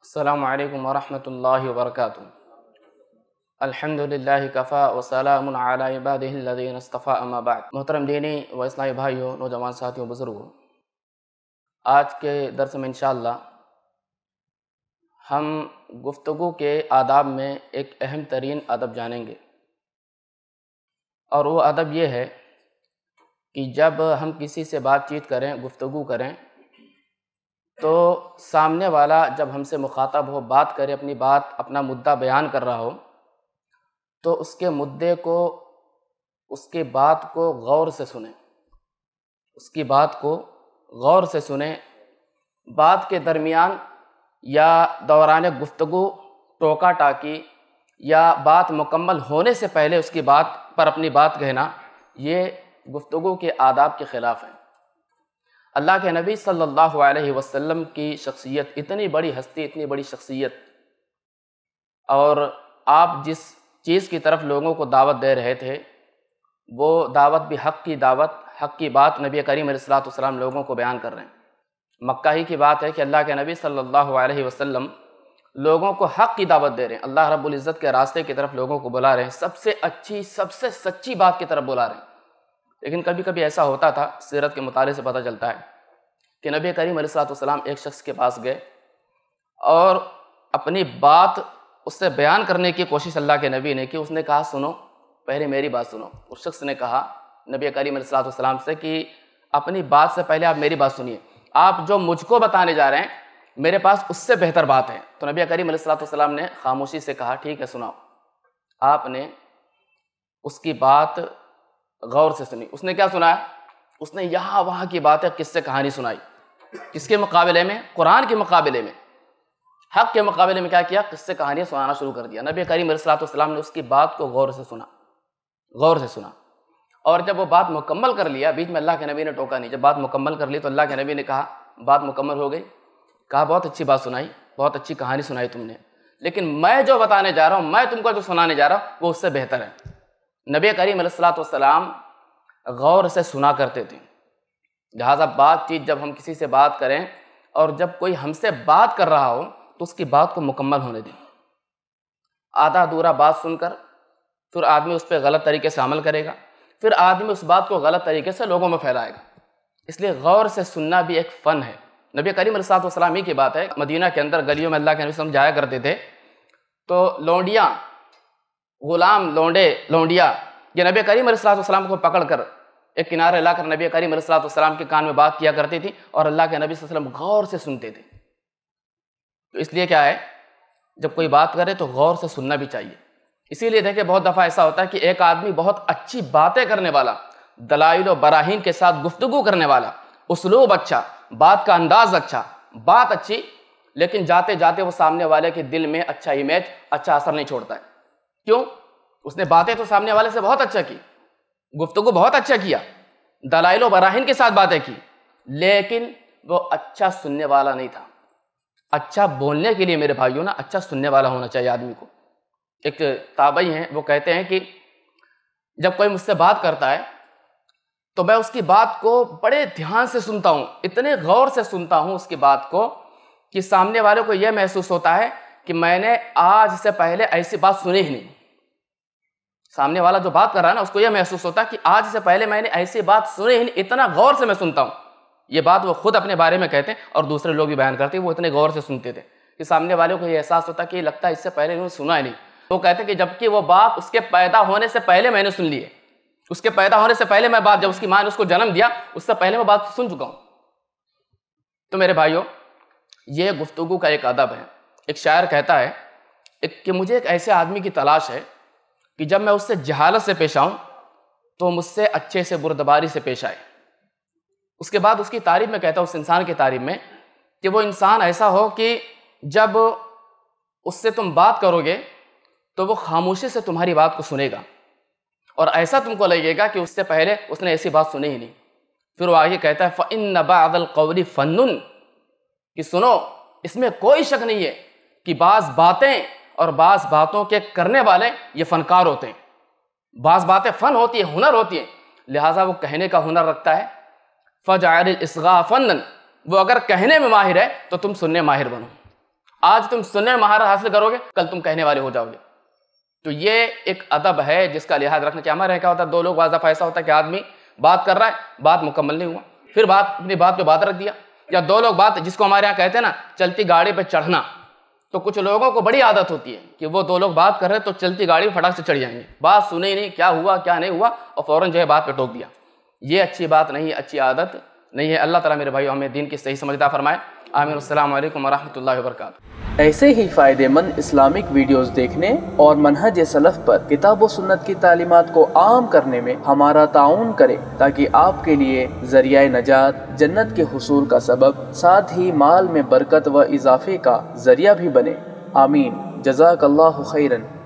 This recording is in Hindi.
السلام عليكم ورحمة الله وبركاته الحمد لله कफ़ा वसलाम आबादीन अस्तफ़ा अमाबाद मोहतरम दीनी व इसलामी भाइयों नौजवान साथियों बुज़ुर्गों आज के दरस में इन हम गुफ्तु के आदाब में एक अहम तरीन अदब जानेंगे और वो अदब ये है कि जब हम किसी से बातचीत करें गुफ्तु करें तो सामने वाला जब हमसे मुखातब हो बात करे अपनी बात अपना मुद्दा बयान कर रहा हो तो उसके मुद्दे को उसकी बात को गौर से सुने उसकी बात को गौर से सुने बात के दरमियान या दौरान गुफ्तगु टोका टाकी या बात मुकम्मल होने से पहले उसकी बात पर अपनी बात कहना ये गुफ्तगु के आदाब के ख़िलाफ़ है अल्लाह के नबी सल्लल्लाहु अलैहि वसल्लम की शख्सियत इतनी बड़ी हस्ती इतनी बड़ी शख्सियत और आप जिस चीज़ की तरफ लोगों को दावत दे रहे थे वो दावत भी हक़ की दावत हक़ की बात नबी करीम सलाम लोगों को बयान कर रहे हैं मक्का ही की बात है कि अल्लाह के नबी सल्लल्लाहु अलैहि वसल्लम लोगों को हक़ की दावत दे रहे हैं अल्लाह रब्बुल इज़्ज़त के रास्ते की तरफ लोगों को बुला रहे हैं सबसे अच्छी सबसे सच्ची बात की तरफ बुला रहे हैं लेकिन कभी कभी ऐसा होता था सीरत के मुताले से पता चलता है कि नबी करीम सलाम एक शख्स के पास गए और अपनी बात उससे बयान करने की कोशिश अल्लाह के नबी ने कि उसने कहा सुनो पहले मेरी बात सुनो उस शख्स ने कहा नबी करीम सलाम से कि अपनी बात से पहले आप मेरी बात सुनिए आप जो मुझको बताने जा रहे हैं मेरे पास उससे बेहतर बात है तो नबी करीम सलाम ने खामोशी से कहा ठीक है सुनाओ आपने उसकी बात गौर से सुनी उसने क्या सुनाया उसने यहाँ वहाँ की बातें किससे कहानी सुनाई किसके मुकाबले में कुरान के मुकाबले में हक के मुकाबले में क्या किया किससे कहानियाँ सुनाना शुरू कर दिया नबी करीम सलाम ने उसकी बात को गौर से सुना गौर से सुना और जब वो बात मुकम्मल कर लिया बीच में अल्लाह के नबी ने टोका नहीं जब बात मुकम्मल कर ली तो अल्लाह के नबी ने कहा बात मुकम्मल हो गई कहा बहुत अच्छी बात सुनाई बहुत अच्छी कहानी सुनाई तुमने लेकिन मैं जो बताने जा रहा हूँ मैं तुमको जो सुनाने जा रहा हूँ वो उससे बेहतर है नबी करीम सलाम गौर से सुना करते थे लिहाजा बातचीत जब हम किसी से बात करें और जब कोई हमसे बात कर रहा हो तो उसकी बात को मुकम्मल होने दें आधा अधूरा बात सुनकर फिर आदमी उस पर गलत तरीके से अमल करेगा फिर आदमी उस बात को गलत तरीके से लोगों में फैलाएगा इसलिए गौर से सुनना भी एक फ़न है नबी करीम सलाम ही की बात है मदीना के अंदर गलियों में अल्लाह के नबी जाया करते थे तो लौंडियाँ गुलाम लोंडे लोंडिया ये नबी करीम सलाम को पकड़कर एक किनारे लाकर नबी करीम सलाम के कान में बात किया करती थी और अल्लाह के नबी वसलम गौर से सुनते थे तो इसलिए क्या है जब कोई बात करे तो गौर से सुनना भी चाहिए इसीलिए देखें बहुत दफ़ा ऐसा होता है कि एक आदमी बहुत अच्छी बातें करने वाला दलाइल व बराहीन के साथ गुफ्तु करने वाला उसलूब अच्छा बात का अंदाज़ अच्छा बात अच्छी लेकिन जाते जाते वो सामने वाले के दिल में अच्छा इमेज अच्छा असर नहीं छोड़ता है क्यों उसने बातें तो सामने वाले से बहुत अच्छा की गुफ्तगु बहुत अच्छा किया दलाइल बराहिन के साथ बातें की लेकिन वो अच्छा सुनने वाला नहीं था अच्छा बोलने के लिए मेरे भाइयों ना अच्छा सुनने वाला होना चाहिए आदमी को एक ताबई हैं वो कहते हैं कि जब कोई मुझसे बात करता है तो मैं उसकी बात को बड़े ध्यान से सुनता हूँ इतने गौर से सुनता हूँ उसकी बात को कि सामने वाले को यह महसूस होता है कि मैंने आज से पहले ऐसी बात सुनी ही नहीं सामने वाला जो बात कर रहा है ना उसको यह महसूस होता कि आज से पहले मैंने ऐसी बात सुनी ही नहीं इतना गौर से मैं सुनता हूँ ये बात वो खुद अपने बारे में कहते हैं और दूसरे लोग भी बयान करते हैं वो इतने गौर से सुनते थे कि सामने वाले को ये एहसास होता कि लगता है इससे पहले उन्होंने सुना ही नहीं तो कहते कि जबकि वो बात उसके पैदा होने से पहले मैंने सुन ली है उसके पैदा होने से पहले मैं बात जब उसकी माँ ने उसको जन्म दिया उससे पहले मैं बात सुन चुका हूँ तो मेरे भाइयों ये गुफ्तगु का एक अदब है एक शायर कहता है एक कि मुझे एक ऐसे आदमी की तलाश है कि जब मैं उससे जहालत से पेश आऊँ तो मुझसे अच्छे से बुरदबारी से पेश आए उसके बाद उसकी तारीफ में कहता हूँ उस इंसान की तारीफ में कि वो इंसान ऐसा हो कि जब उससे तुम बात करोगे तो वो खामोशी से तुम्हारी बात को सुनेगा और ऐसा तुमको लगेगा कि उससे पहले उसने ऐसी बात सुनी ही नहीं फिर वो आगे कहता है फ़िन नबादल कौली फ़न कि सुनो इसमें कोई शक नहीं है कि बाज़ बातें और बाज़ बातों के करने वाले ये फ़नकार होते हैं बाज़ बातें फ़न होती है हुनर होती है लिहाजा वो कहने का हुनर रखता है आर इसगा फ़न वो अगर कहने में माहिर है तो तुम सुनने माहिर बनो आज तुम सुनने में हासिल करोगे कल तुम कहने वाले हो जाओगे तो ये एक अदब है जिसका लिहाज रखना चाहिए हमारे क्या होता है दो लोग वाजा ऐसा होता है कि आदमी बात कर रहा है बात मुकम्मल नहीं हुआ फिर बात अपनी बात पे बात रख दिया या दो लोग बात जिसको हमारे यहाँ कहते हैं ना चलती गाड़ी पे चढ़ना तो कुछ लोगों को बड़ी आदत होती है कि वो दो लोग बात कर रहे हैं तो चलती गाड़ी फटाक से चढ़ जाएंगे बात सुने ही नहीं क्या हुआ क्या नहीं हुआ और फ़ौरन जो है बात पर टोक दिया ये अच्छी बात नहीं अच्छी आदत नहीं है अल्लाह ताला मेरे भाई हमें दिन की सही समझदा फरमाए आमिर अल्लाम वरहमल ऐसे ही फ़ायदेमंद इस्लामिक वीडियोस देखने और मनहज सलफ़ पर किताब सुन्नत की तालीमत को आम करने में हमारा ताउन करें ताकि आपके लिए जरिया नजात जन्नत के हसूल का सबब साथ ही माल में बरकत व इजाफे का जरिया भी बने आमीन जजाक खैरन